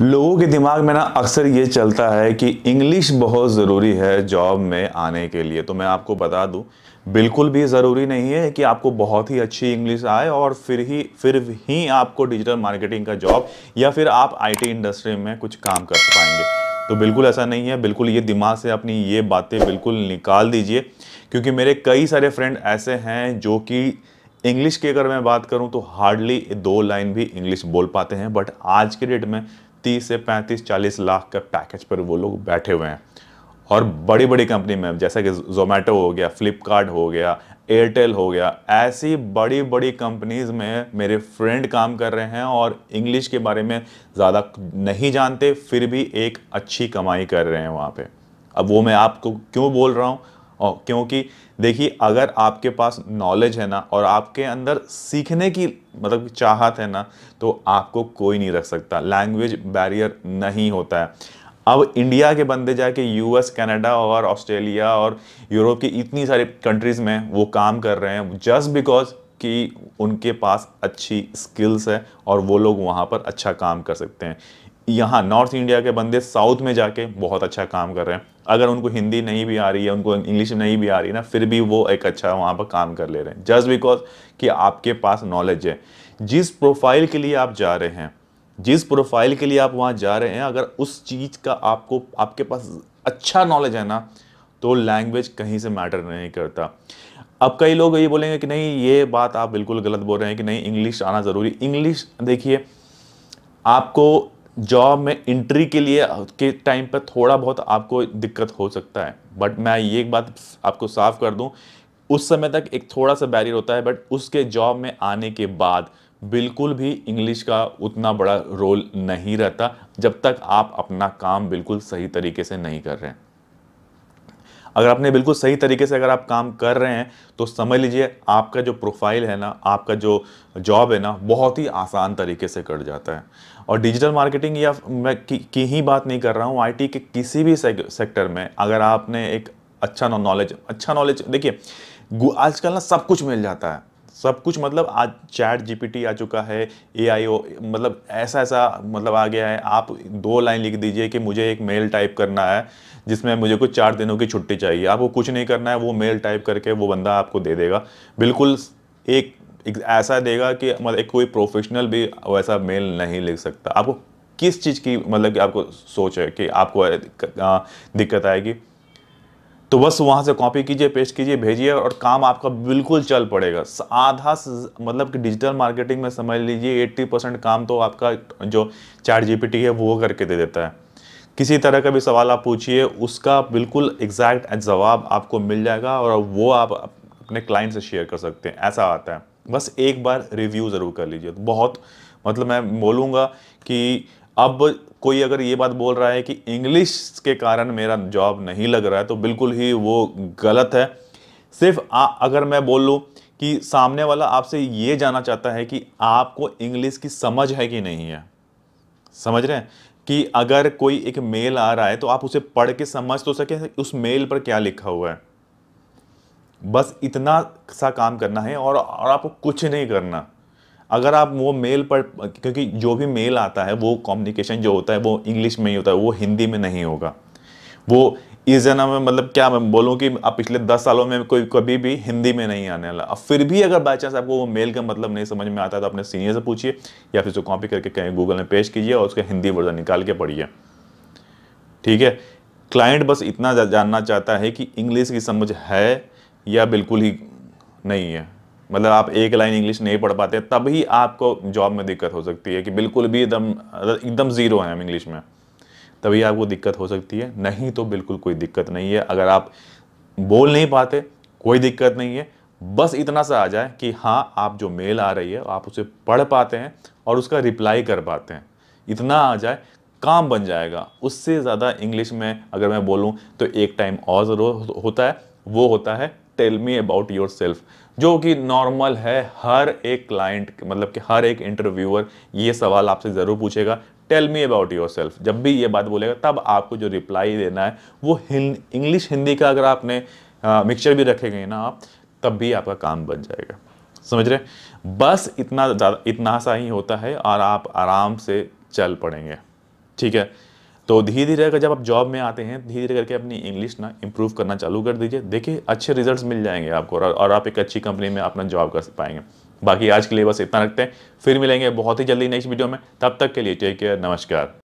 लोगों के दिमाग में ना अक्सर ये चलता है कि इंग्लिश बहुत ज़रूरी है जॉब में आने के लिए तो मैं आपको बता दूं बिल्कुल भी ज़रूरी नहीं है कि आपको बहुत ही अच्छी इंग्लिश आए और फिर ही फिर ही आपको डिजिटल मार्केटिंग का जॉब या फिर आप आईटी इंडस्ट्री में कुछ काम कर पाएंगे तो बिल्कुल ऐसा नहीं है बिल्कुल ये दिमाग से अपनी ये बातें बिल्कुल निकाल दीजिए क्योंकि मेरे कई सारे फ्रेंड ऐसे हैं जो कि इंग्लिश की अगर मैं बात करूं तो हार्डली दो लाइन भी इंग्लिश बोल पाते हैं बट आज के डेट में तीस से पैंतीस चालीस लाख का पैकेज पर वो लोग बैठे हुए हैं और बड़ी बड़ी कंपनी में जैसा कि जोमेटो हो गया फ्लिपकार्ट हो गया एयरटेल हो गया ऐसी बड़ी बड़ी कंपनीज़ में मेरे फ्रेंड काम कर रहे हैं और इंग्लिश के बारे में ज़्यादा नहीं जानते फिर भी एक अच्छी कमाई कर रहे हैं वहाँ पे अब वो मैं आपको क्यों बोल रहा हूँ और क्योंकि देखिए अगर आपके पास नॉलेज है ना और आपके अंदर सीखने की मतलब चाहत है ना तो आपको कोई नहीं रख सकता लैंग्वेज बैरियर नहीं होता है अब इंडिया के बंदे जाके यूएस कनाडा और ऑस्ट्रेलिया और यूरोप की इतनी सारी कंट्रीज़ में वो काम कर रहे हैं जस्ट बिकॉज कि उनके पास अच्छी स्किल्स है और वो लोग वहाँ पर अच्छा काम कर सकते हैं यहाँ नॉर्थ इंडिया के बंदे साउथ में जाके बहुत अच्छा काम कर रहे हैं अगर उनको हिंदी नहीं भी आ रही है उनको इंग्लिश नहीं भी आ रही ना फिर भी वो एक अच्छा वहाँ पर काम कर ले रहे हैं जस्ट बिकॉज कि आपके पास नॉलेज है जिस प्रोफाइल के लिए आप जा रहे हैं जिस प्रोफाइल के लिए आप वहाँ जा रहे हैं अगर उस चीज़ का आपको आपके पास अच्छा नॉलेज है ना तो लैंग्वेज कहीं से मैटर नहीं करता अब कई लोग ये बोलेंगे कि नहीं ये बात आप बिल्कुल गलत बोल रहे हैं कि नहीं इंग्लिश आना ज़रूरी इंग्लिश देखिए आपको जॉब में इंट्री के लिए के टाइम पर थोड़ा बहुत आपको दिक्कत हो सकता है बट मैं ये एक बात आपको साफ कर दूं उस समय तक एक थोड़ा सा बैरियर होता है बट उसके जॉब में आने के बाद बिल्कुल भी इंग्लिश का उतना बड़ा रोल नहीं रहता जब तक आप अपना काम बिल्कुल सही तरीके से नहीं कर रहे हैं अगर आपने बिल्कुल सही तरीके से अगर आप काम कर रहे हैं तो समझ लीजिए आपका जो प्रोफाइल है ना आपका जो जॉब है ना बहुत ही आसान तरीके से कट जाता है और डिजिटल मार्केटिंग या मैं की, ही बात नहीं कर रहा हूँ आई के किसी भी सेक्टर में अगर आपने एक अच्छा नॉलेज अच्छा नॉलेज देखिए आजकल ना सब कुछ मिल जाता है सब कुछ मतलब आज चैट जीपीटी आ चुका है एआई मतलब ऐसा ऐसा मतलब आ गया है आप दो लाइन लिख दीजिए कि मुझे एक मेल टाइप करना है जिसमें मुझे कुछ चार दिनों की छुट्टी चाहिए आपको कुछ नहीं करना है वो मेल टाइप करके वो बंदा आपको दे देगा बिल्कुल एक, एक ऐसा देगा कि मतलब एक कोई प्रोफेशनल भी वैसा मेल नहीं लिख सकता आपको किस चीज़ की मतलब कि आपको सोच है कि आपको दिक्कत आएगी तो बस वहाँ से कॉपी कीजिए पेस्ट कीजिए भेजिए और काम आपका बिल्कुल चल पड़ेगा आधा मतलब कि डिजिटल मार्केटिंग में समझ लीजिए 80 परसेंट काम तो आपका जो चार जी है वो करके दे देता है किसी तरह का भी सवाल आप पूछिए उसका बिल्कुल एग्जैक्ट जवाब आपको मिल जाएगा और वो आप अपने क्लाइंट से शेयर कर सकते हैं ऐसा आता है बस एक बार रिव्यू ज़रूर कर लीजिए बहुत मतलब मैं बोलूँगा कि अब कोई अगर ये बात बोल रहा है कि इंग्लिश के कारण मेरा जॉब नहीं लग रहा है तो बिल्कुल ही वो गलत है सिर्फ आ, अगर मैं बोल लूँ कि सामने वाला आपसे ये जानना चाहता है कि आपको इंग्लिश की समझ है कि नहीं है समझ रहे हैं कि अगर कोई एक मेल आ रहा है तो आप उसे पढ़ के समझ तो सके उस मेल पर क्या लिखा हुआ है बस इतना सा काम करना है और, और आपको कुछ नहीं करना अगर आप वो मेल पर क्योंकि जो भी मेल आता है वो कम्युनिकेशन जो होता है वो इंग्लिश में ही होता है वो हिंदी में नहीं होगा वो इस जना में मतलब क्या मैं बोलूँ कि आप पिछले दस सालों में कोई कभी भी हिंदी में नहीं आने वाला अब फिर भी अगर बाई चांस आपको वो मेल का मतलब नहीं समझ में आता है तो अपने सीनियर से पूछिए या फिर उसको कॉपी करके कहीं गूगल में पेश कीजिए और उसका हिंदी वर्जन निकाल के पढ़िए ठीक है क्लाइंट बस इतना जानना चाहता है कि इंग्लिश की समझ है या बिल्कुल ही नहीं है मतलब आप एक लाइन इंग्लिश नहीं पढ़ पाते तभी आपको जॉब में दिक्कत हो सकती है कि बिल्कुल भी एकदम एकदम ज़ीरो हैं हम इंग्लिश में तभी आपको दिक्कत हो सकती है नहीं तो बिल्कुल कोई दिक्कत नहीं है अगर आप बोल नहीं पाते कोई दिक्कत नहीं है बस इतना सा आ जाए कि हाँ आप जो मेल आ रही है आप उसे पढ़ पाते हैं और उसका रिप्लाई कर पाते हैं इतना आ जाए काम बन जाएगा उससे ज़्यादा इंग्लिश में अगर मैं बोलूँ तो एक टाइम और ज़रूर होता है वो होता है tell me about yourself जो कि नॉर्मल है हर एक क्लाइंट मतलब कि हर एक इंटरव्यूअर ये सवाल आपसे ज़रूर पूछेगा tell me about yourself जब भी ये बात बोलेगा तब आपको जो रिप्लाई देना है वो हिंद इंग्लिश हिंदी का अगर आपने मिक्सचर भी रखे गए ना आप तब भी आपका काम बन जाएगा समझ रहे बस इतना ज़्यादा इतना सा ही होता है और आप आराम से चल पड़ेंगे ठीक है तो धीरे धीरे अगर जब आप जॉब में आते हैं धीरे धीरे करके अपनी इंग्लिश ना इंप्रूव करना चालू कर दीजिए देखिए अच्छे रिजल्ट्स मिल जाएंगे आपको और आप एक अच्छी कंपनी में अपना जॉब कर पाएंगे बाकी आज के लिए बस इतना रखते हैं फिर मिलेंगे बहुत ही जल्दी नेक्स्ट वीडियो में तब तक के लिए टेक केयर नमस्कार